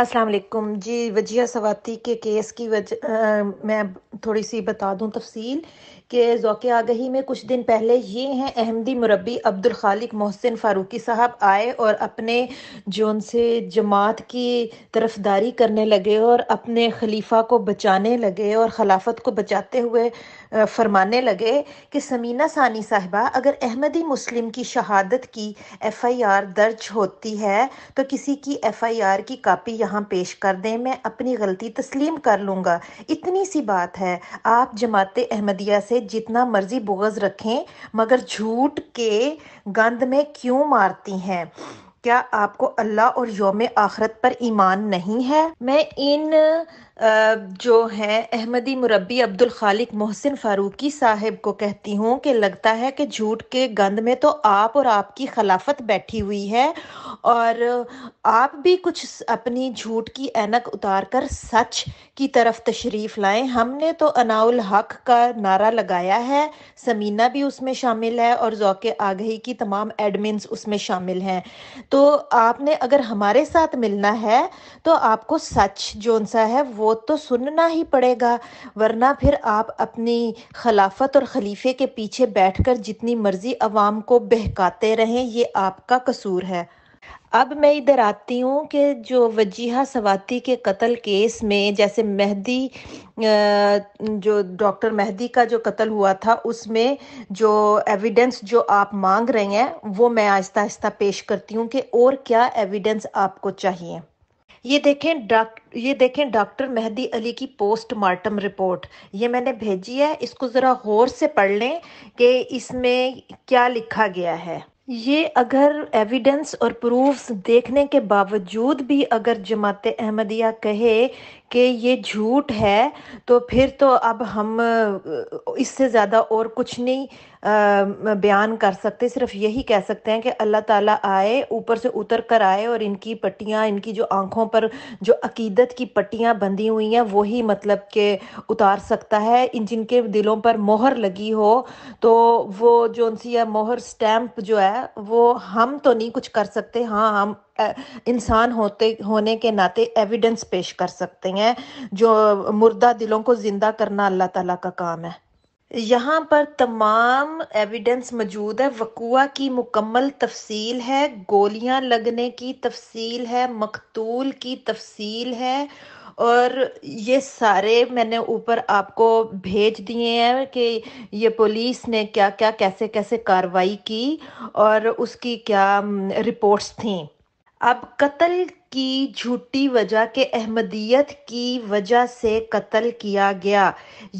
अस्सलाम वालेकुम जी वजिया सवाती के केस की वजह मैं थोड़ी सी बता दूं तफसील के जौके आगही में कुछ दिन पहले ये हैं अहमदी मुरबी अब्दुल खालिक मोहसिन फ़ारूकी साहब आए और अपने जो उनसे जमात की तरफदारी करने लगे और अपने खलीफा को बचाने लगे और खिलाफत को बचाते हुए फरमाने लगे कि समीना सानी साहिबा अगर अहमदी मुस्लिम की शहादत की एफ़ आई आर दर्ज होती है तो किसी की एफ़ आई आर की कापी यहाँ पेश कर दें मैं अपनी गलती तस्लीम कर लूँगा इतनी सी बात है आप जमात अहमदिया से जितना मर्जी बोगज रखें मगर झूठ के गंद में क्यों मारती हैं क्या आपको अल्लाह और योम आखरत पर ईमान नहीं है मैं इन जो हैं अहमदी मुरबी अब्दुल खालिक मोहसिन फारूकी साहब को कहती हूँ कि लगता है कि झूठ के गंद में तो आप और आपकी खिलाफत बैठी हुई है और आप भी कुछ अपनी झूठ की एनक उतार कर सच की तरफ तशरीफ़ लाएं हमने तो अनाउल हक का नारा लगाया है समीना भी उसमें शामिल है और ज़ौक़ आगही की तमाम एडमिनस उसमें शामिल हैं तो आपने अगर हमारे साथ मिलना है तो आपको सच जो सा है वो वो तो सुनना ही पड़ेगा वरना फिर आप अपनी खिलाफत और खलीफे के पीछे बैठकर जितनी मर्जी अवाम को बहकाते रहें ये आपका कसूर है अब मैं इधर आती हूँ कि जो वजीहा सवाती के कत्ल केस में जैसे मेहदी जो डॉक्टर मेहदी का जो कत्ल हुआ था उसमें जो एविडेंस जो आप मांग रहे हैं वो मैं आहिस्ता आहिस्ता पेश करती हूँ कि और क्या एविडेंस आपको चाहिए ये देखें डॉक्टर ये देखें डॉक्टर मेहदी अली की पोस्टमार्टम रिपोर्ट ये मैंने भेजी है इसको ज़रा गौर से पढ़ लें कि इसमें क्या लिखा गया है ये अगर एविडेंस और प्रूफ्स देखने के बावजूद भी अगर जमात अहमदिया कहे कि ये झूठ है तो फिर तो अब हम इससे ज़्यादा और कुछ नहीं बयान कर सकते सिर्फ यही कह सकते हैं कि अल्लाह ताला आए ऊपर से उतर कर आए और इनकी पट्टियाँ इनकी जो आँखों पर जो अकीदत की पट्टियाँ बंधी हुई हैं वही मतलब के उतार सकता है इन जिनके दिलों पर मोहर लगी हो तो वो जो उनसी मोहर स्टैम्प जो है वो हम तो नहीं कुछ कर सकते हाँ हम इंसान होते होने के नाते एविडेंस पेश कर सकते हैं जो मुर्दा दिलों को जिंदा करना अल्लाह ताला का काम है यहाँ पर तमाम एविडेंस मौजूद है वकुआ की मुकम्मल तफसील है गोलियां लगने की तफसील है मकतूल की तफसील है और ये सारे मैंने ऊपर आपको भेज दिए हैं कि ये पुलिस ने क्या क्या कैसे कैसे कार्रवाई की और उसकी क्या रिपोर्ट्स हम्म, थी अब कत्ल की झूठी वजह के अहमदियत की वजह से कत्ल किया गया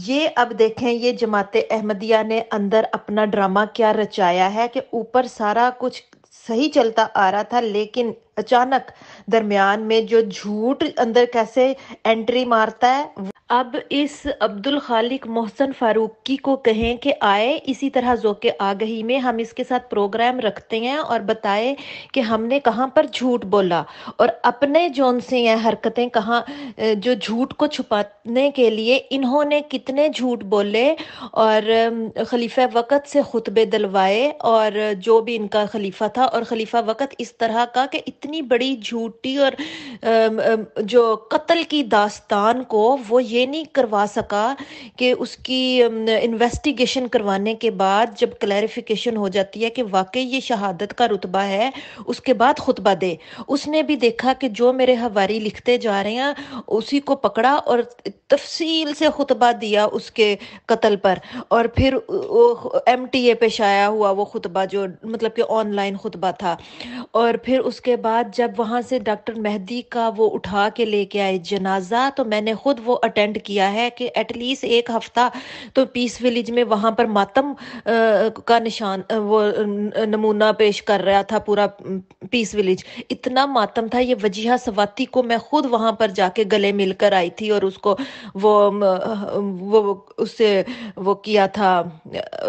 ये अब देखें ये जमात अहमदिया ने अंदर अपना ड्रामा क्या रचाया है कि ऊपर सारा कुछ सही चलता आ रहा था लेकिन अचानक दरमियान में जो झूठ अंदर कैसे एंट्री मारता है अब इस अब्दुल खालिक मोहसन फारूकी को कहें कि आए इसी तरह जोके आगही में हम इसके साथ प्रोग्राम रखते हैं और बताएं कि हमने कहाँ पर झूठ बोला और अपने जोन से यह हरकतें कहाँ जो झूठ को छुपाने के लिए इन्होंने कितने झूठ बोले और खलीफा वक़्त से खुतबे दिलवाए और जो भी इनका खलीफा था और खलीफा वक़्त इस तरह का कि इतनी बड़ी झूठी और जो कत्ल की दास्तान को वो ये नहीं करवा सका कि उसकी इन्वेस्टिगेशन करवाने के बाद जब क्लैरिफिकेशन हो जाती है कि वाकई ये शहादत का रुतबा है उसके बाद खुतबा दे उसने भी देखा कि जो मेरे हवारी लिखते जा रहे हैं उसी को पकड़ा और तफसील से खुतबा दिया उसके कत्ल पर और फिर एम टी ए पे शाया हुआ वो खुतबा जो मतलब कि ऑनलाइन खुतबा था और फिर उसके बाद जब वहाँ से डॉक्टर मेहदी का वो उठा के लेके आए जनाजा तो मैंने खुद वो अटेंड रिकमेंड किया है कि एटलीस्ट एक हफ्ता तो पीस विलेज में वहां पर मातम का निशान वो नमूना पेश कर रहा था पूरा पीस विलेज इतना मातम था ये वजीहा सवाती को मैं खुद वहां पर जाके गले मिलकर आई थी और उसको वो वो उससे वो किया था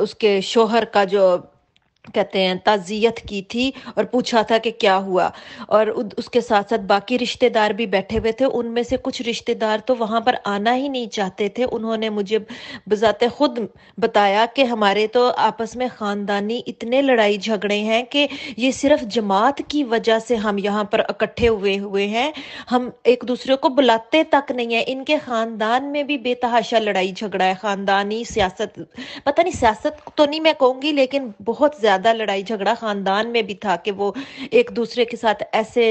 उसके शोहर का जो कहते हैं ताज़ियत की थी और पूछा था कि क्या हुआ और उसके साथ साथ बाकी रिश्तेदार भी बैठे हुए थे उनमें से कुछ रिश्तेदार तो वहां पर आना ही नहीं चाहते थे उन्होंने मुझे बजाते खुद बताया कि हमारे तो आपस में ख़ानदानी इतने लड़ाई झगड़े हैं कि ये सिर्फ जमात की वजह से हम यहाँ पर इकट्ठे हुए हुए हैं हम एक दूसरे को बुलाते तक नहीं है इनके ख़ानदान में भी बेतहाशा लड़ाई झगड़ा है ख़ानदानी सियासत पता नहीं सियासत तो नहीं मैं कहूँगी लेकिन बहुत ज़्यादा ज्यादा लड़ाई झगड़ा खानदान में भी था कि वो एक दूसरे के साथ ऐसे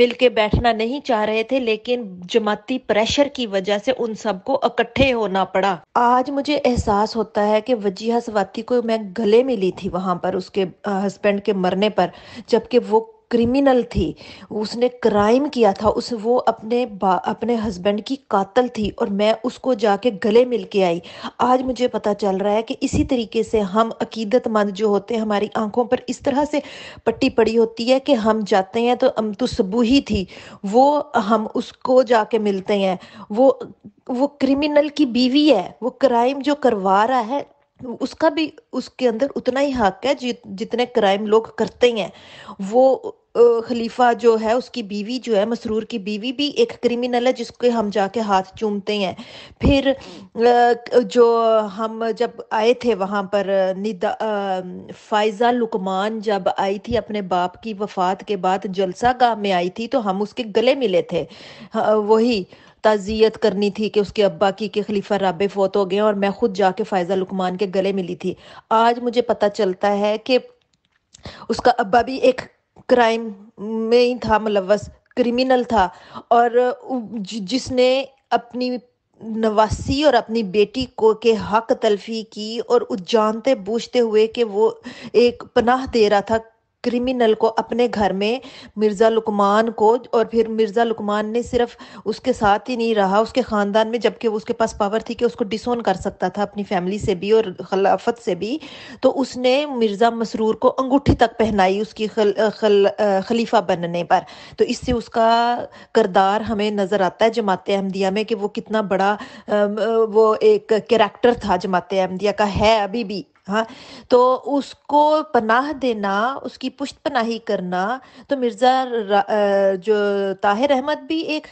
मिल के बैठना नहीं चाह रहे थे लेकिन जमाती प्रेशर की वजह से उन सबको इकट्ठे होना पड़ा आज मुझे एहसास होता है कि वजीहा सवाती को मैं गले मिली थी वहां पर उसके हस्बैंड के मरने पर जबकि वो क्रिमिनल थी उसने क्राइम किया था उस वो अपने अपने हस्बैंड की कातल थी और मैं उसको जाके गले मिल के आई आज मुझे पता चल रहा है कि इसी तरीके से हम अकीदतमंद जो होते हैं हमारी आंखों पर इस तरह से पट्टी पड़ी होती है कि हम जाते हैं तो हम तो सबू ही थी वो हम उसको जाके मिलते हैं वो वो क्रिमिनल की बीवी है वो क्राइम जो करवा रहा है उसका भी उसके अंदर उतना ही हक है जितने क्राइम लोग करते हैं वो खलीफा जो है उसकी बीवी जो है मसरूर की बीवी भी एक क्रिमिनल है जिसके हम जाके हाथ चूमते हैं फिर जो हम जब आए थे वहाँ पर निदा फायज़ा लुकमान जब आई थी अपने बाप की वफात के बाद जलसा गांव में आई थी तो हम उसके गले मिले थे वही ताज़ियत करनी थी कि उसके अब्बा की के खलीफा राबे फोत हो गए और मैं खुद जाके फ़ायज़ा लुकमान के गले मिली थी आज मुझे पता चलता है कि उसका अब्बा भी एक क्राइम में ही था मुलवस क्रिमिनल था और जिसने अपनी नवासी और अपनी बेटी को के हक तलफी की और जानते बूझते हुए कि वो एक पनाह दे रहा था क्रिमिनल को अपने घर में मिर्ज़ा लुकमान को और फिर मिर्ज़ा लुकमान ने सिर्फ उसके साथ ही नहीं रहा उसके ख़ानदान में जबकि वो उसके पास पावर थी कि उसको डिसोन कर सकता था अपनी फैमिली से भी और खिलाफत से भी तो उसने मिर्ज़ा मसरूर को अंगूठी तक पहनाई उसकी खल, खल, खलीफा बनने पर तो इससे उसका करदार हमें नज़र आता है जमात अहमदिया में कि वो कितना बड़ा वो एक कैरेक्टर था जमात अहमदिया का है अभी भी हाँ तो उसको पनाह देना उसकी पुष्ट पनाही करना तो मिर्ज़ा जो ताहिर अहमद भी एक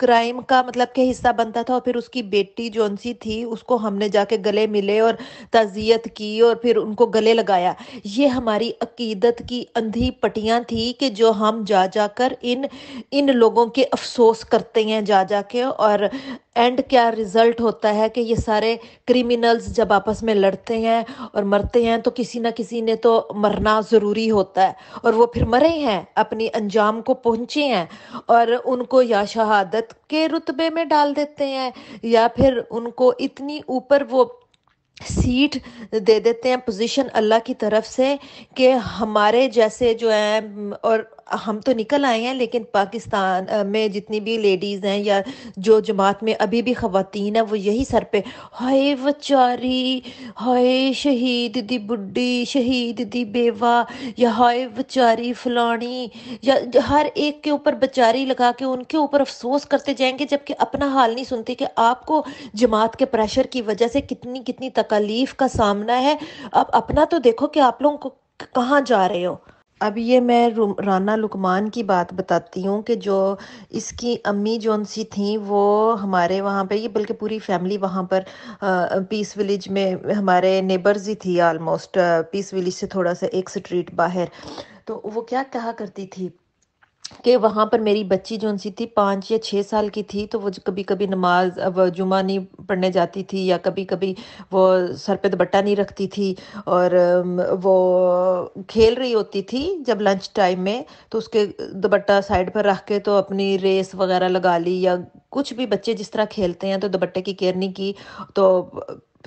क्राइम का मतलब के हिस्सा बनता था और फिर उसकी बेटी जोनसी थी उसको हमने जाके गले मिले और ताज़ियत की और फिर उनको गले लगाया ये हमारी अकीदत की अंधी पटियां थी कि जो हम जा जाकर इन इन लोगों के अफसोस करते हैं जा जा के और एंड क्या रिजल्ट होता है कि ये सारे क्रिमिनल्स जब आपस में लड़ते हैं और मरते हैं तो किसी ना किसी ने तो मरना ज़रूरी होता है और वो फिर मरे हैं अपनी अंजाम को पहुँचे हैं और उनको या शहादत इज्जत के रुतबे में डाल देते हैं या फिर उनको इतनी ऊपर वो सीट दे देते हैं पोजीशन अल्लाह की तरफ से कि हमारे जैसे जो है और हम तो निकल आए हैं लेकिन पाकिस्तान में जितनी भी लेडीज़ हैं या जो जमात में अभी भी ख़वातीन है वो यही सर पे हाय वचारी हाय शहीद दी बुढ़ी शहीद दी बेवा या हाय वचारी फलानी या हर एक के ऊपर बचारी लगा के उनके ऊपर अफसोस करते जाएंगे जबकि अपना हाल नहीं सुनते कि आपको जमात के प्रेशर की वजह से कितनी कितनी तकलीफ़ का सामना है अब अपना तो देखो कि आप लोगों को कहाँ जा रहे हो अब ये मैं राना लुकमान की बात बताती हूँ कि जो इसकी अम्मी जोन सी थी वो हमारे वहाँ पे ये बल्कि पूरी फैमिली वहाँ पर पीस विलेज में हमारे नेबर्स ही थी आलमोस्ट पीस विलेज से थोड़ा सा एक स्ट्रीट बाहर तो वो क्या कहा करती थी कि वहाँ पर मेरी बच्ची जो सी थी पाँच या छः साल की थी तो वो कभी कभी नमाज अब जुमा नहीं पढ़ने जाती थी या कभी कभी वो सर पे दुपट्टा नहीं रखती थी और वो खेल रही होती थी जब लंच टाइम में तो उसके दुपट्टा साइड पर रख के तो अपनी रेस वगैरह लगा ली या कुछ भी बच्चे जिस तरह खेलते हैं तो दुपट्टे की केयर नहीं की तो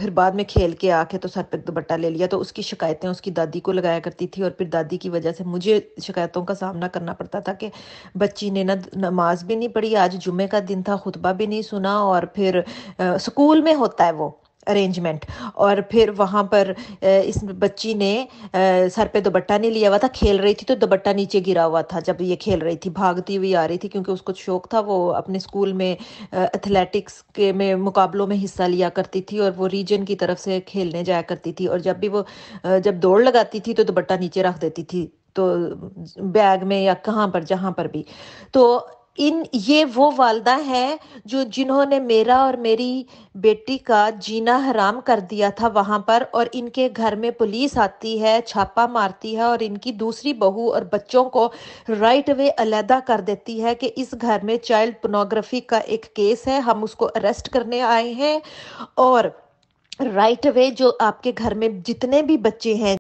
फिर बाद में खेल के आके तो सर पे दुपट्टा तो ले लिया तो उसकी शिकायतें उसकी दादी को लगाया करती थी और फिर दादी की वजह से मुझे शिकायतों का सामना करना पड़ता था कि बच्ची ने ना नमाज भी नहीं पढ़ी आज जुमे का दिन था खुतबा भी नहीं सुना और फिर आ, स्कूल में होता है वो अरेंजमेंट और फिर वहाँ पर इस बच्ची ने सर पे दुपट्टा नहीं लिया हुआ था खेल रही थी तो दुपट्टा नीचे गिरा हुआ था जब ये खेल रही थी भागती हुई आ रही थी क्योंकि उसको शौक था वो अपने स्कूल में एथलेटिक्स के में मुकाबलों में हिस्सा लिया करती थी और वो रीजन की तरफ से खेलने जाया करती थी और जब भी वो जब दौड़ लगाती थी तो दुपट्टा नीचे रख देती थी तो बैग में या कहाँ पर जहाँ पर भी तो इन ये वो वालदा हैं जो जिन्होंने मेरा और मेरी बेटी का जीना हराम कर दिया था वहाँ पर और इनके घर में पुलिस आती है छापा मारती है और इनकी दूसरी बहू और बच्चों को राइट वे अलहदा कर देती है कि इस घर में चाइल्ड पोनोग्राफी का एक केस है हम उसको अरेस्ट करने आए हैं और राइट वे जो आपके घर में जितने भी बच्चे हैं